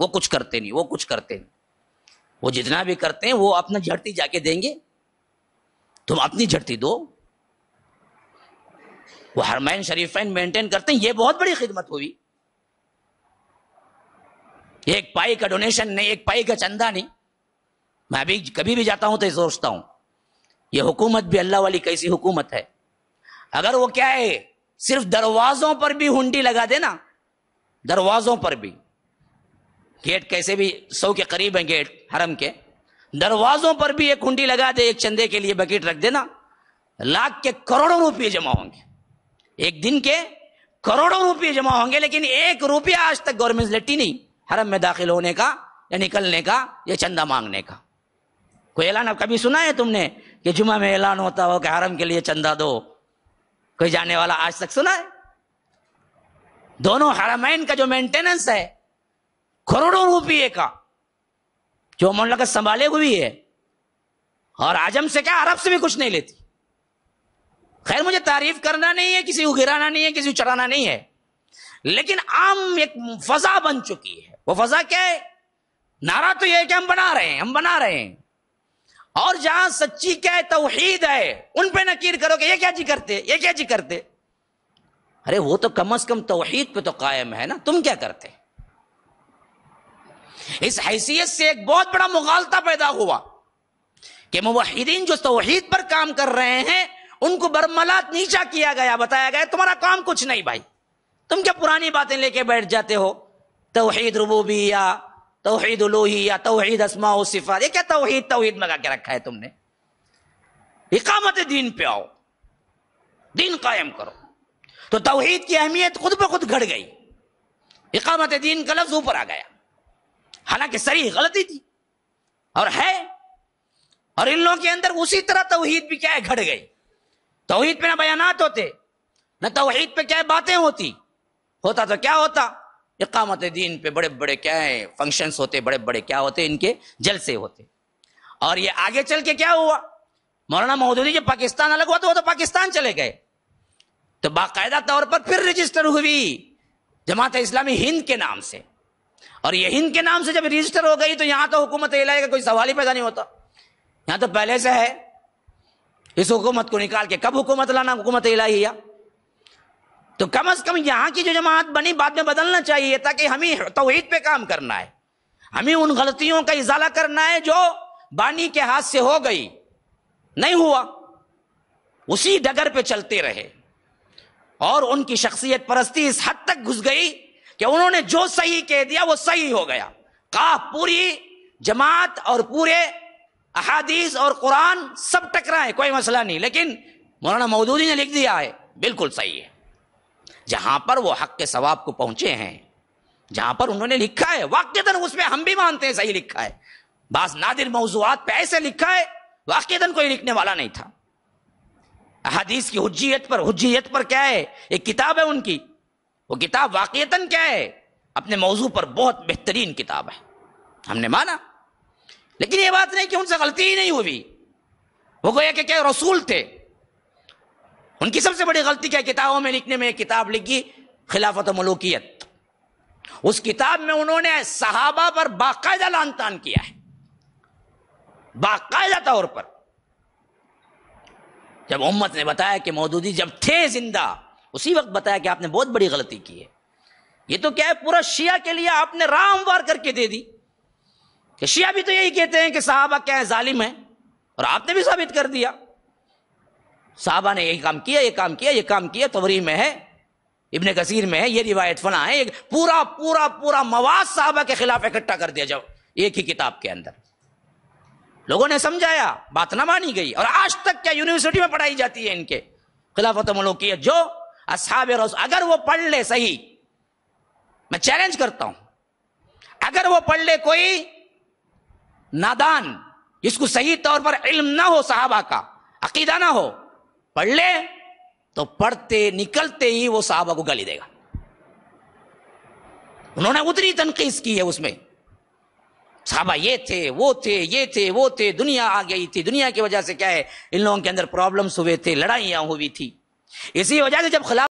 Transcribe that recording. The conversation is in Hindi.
वो कुछ करते नहीं वो कुछ करते नहीं वो जितना भी करते हैं वो अपना झड़ती जाके देंगे तुम अपनी झड़ती दो वो हरमैन शरीफ मेंटेन करते हैं ये बहुत बड़ी खिदमत हुई एक पाई का डोनेशन नहीं एक पाई का चंदा नहीं मैं अभी कभी भी जाता हूं तो सोचता हूं ये हुकूमत भी अल्लाह वाली कैसी हुकूमत है अगर वो क्या है सिर्फ दरवाजों पर भी हुंडी लगा देना दरवाजों पर भी गेट कैसे भी सौ के करीब है गेट हरम के दरवाजों पर भी एक कुंडी लगा दे एक चंदे के लिए बकेट रख देना लाख के करोड़ों रुपये जमा होंगे एक दिन के करोड़ों रुपये जमा होंगे लेकिन एक रुपया आज तक गवर्नमेंट लट्टी नहीं हरम में दाखिल होने का या निकलने का या चंदा मांगने का कोई ऐलान अब कभी सुना है तुमने कि जुमा में ऐलान होता हो कि हरम के लिए चंदा दो कोई जाने वाला आज तक सुना है दोनों हरमैन का जो मेंटेनेंस है करोड़ों रुपये का जो मुमलकत संभाले हुई है और आजम से क्या अरब से भी कुछ नहीं लेती खैर मुझे तारीफ करना नहीं है किसी को गिराना नहीं है किसी को चढ़ाना नहीं है लेकिन आम एक फजा बन चुकी है वो फजा क्या है नारा तो यह है कि हम बना रहे हैं हम बना रहे हैं और जहां सच्ची क्या है तोहीद है उन पे नकीर करो कि ये क्या जी करते ये क्या जी करते अरे वो तो कम अज कम तोहीद पे तो कायम है ना तुम क्या करते इस हैसियत से एक बहुत बड़ा मुगालता पैदा हुआ कि मुहिदीन जो तोहहीद पर काम कर रहे हैं उनको बरमलात नीचा किया गया बताया गया तुम्हारा काम कुछ नहीं भाई तुम क्या पुरानी बातें लेके बैठ जाते हो तोहहीद रबूबिया तोहहीद लोहिया तोहहीद असमा सिफा ये क्या तोहहीद तोहहीद मंगा के रखा है तुमने इकामत दीन पे आओ दीन कायम करो तो तोहहीद की अहमियत खुद ब खुद घट गई इकामत दीन का लफ्ज ऊपर आ गया हालांकि सरी गलती थी और है और इन लोगों के अंदर उसी तरह तोहहीद भी क्या है घट गई तोहहीद पे ना बयानात होते न तोहहीद पे क्या बातें होती होता तो क्या होता इकामत दीन पे बड़े बड़े क्या है फंक्शंस होते बड़े बड़े क्या होते इनके जलसे होते और ये आगे चल के क्या हुआ मौलाना महोदय जब पाकिस्तान अलग हुआ तो वो तो पाकिस्तान चले गए तो बाकायदा तौर पर फिर रजिस्टर हुई जमात इस्लामी हिंद के नाम से और ये हिंद के नाम से जब रजिस्टर हो गई तो यहां तो हुकूमत इलाही का कोई सवाल ही पैदा नहीं होता यहां तो पहले से है इस हुकूमत को निकाल के कब हुकूमत लाना हुकूमत इलाही या तो कम अज कम यहां की जो जमात बनी बाद में बदलना चाहिए ताकि हमें तोहहीद पे काम करना है हमें उन गलतियों का इजाला करना है जो बानी के हाथ से हो गई नहीं हुआ उसी डगर पे चलते रहे और उनकी शख्सियत परस्ती इस हद तक घुस गई कि उन्होंने जो सही कह दिया वो सही हो गया का पूरी जमात और पूरे अहादीस और कुरान सब टकराए कोई मसला नहीं लेकिन मौलाना मौदूदी ने लिख दिया है बिल्कुल सही है जहां पर वो हक के सवाब को पहुंचे हैं जहां पर उन्होंने लिखा है वाक्यतन उसमें हम भी मानते हैं सही लिखा है बास नादिर मौजूद पे ऐसे लिखा है वाक्यतन कोई लिखने वाला नहीं था हदीस की हुज्जियत पर हुज्जियत पर क्या है एक किताब है उनकी वो किताब वाकता क्या है अपने मौजू पर बहुत बेहतरीन किताब है हमने माना लेकिन ये बात नहीं कि उनसे गलती ही नहीं हुई वो गोया कि क्या रसूल थे उनकी सबसे बड़ी गलती क्या किताबों में लिखने में एक किताब लिखी खिलाफत मलोकियत उस किताब में उन्होंने सहाबा पर बाकायदा तान किया है बाकायदा तौर पर जब उम्मत ने बताया कि मौजूदी जब थे जिंदा उसी वक्त बताया कि आपने बहुत बड़ी गलती की है ये तो क्या है पूरा शिया के लिए आपने राम वार करके दे दी कि शिया भी तो यही कहते हैं कि साहबा क्या है जालिम है और आपने भी साबित कर दिया साहबा ने यही काम किया ये काम किया ये काम किया तवरी में है इबन कसीर में है ये रिवायत फना है पूरा पूरा पूरा मवाद साहबा के खिलाफ इकट्ठा कर दिया जाओ एक ही किताब के अंदर लोगों ने समझाया बात ना मानी गई और आज तक क्या यूनिवर्सिटी में पढ़ाई जाती है इनके खिलाफत मलूकियत जो असहाब रसूल अगर वो पढ़ ले सही मैं चैलेंज करता हूं अगर वो पढ़ ले कोई नादान इसको सही तौर पर इल्म ना हो साहबा का अकीदा ना हो पढ़ ले तो पढ़ते निकलते ही वो साहबा को गाली देगा उन्होंने उतनी तनकीस की है उसमें साहबा ये थे वो थे ये थे वो थे दुनिया आ गई थी दुनिया की वजह से क्या है इन लोगों के अंदर प्रॉब्लम्स हुए थे लड़ाइयां हुई थी इसी वजह से जब खिलाफ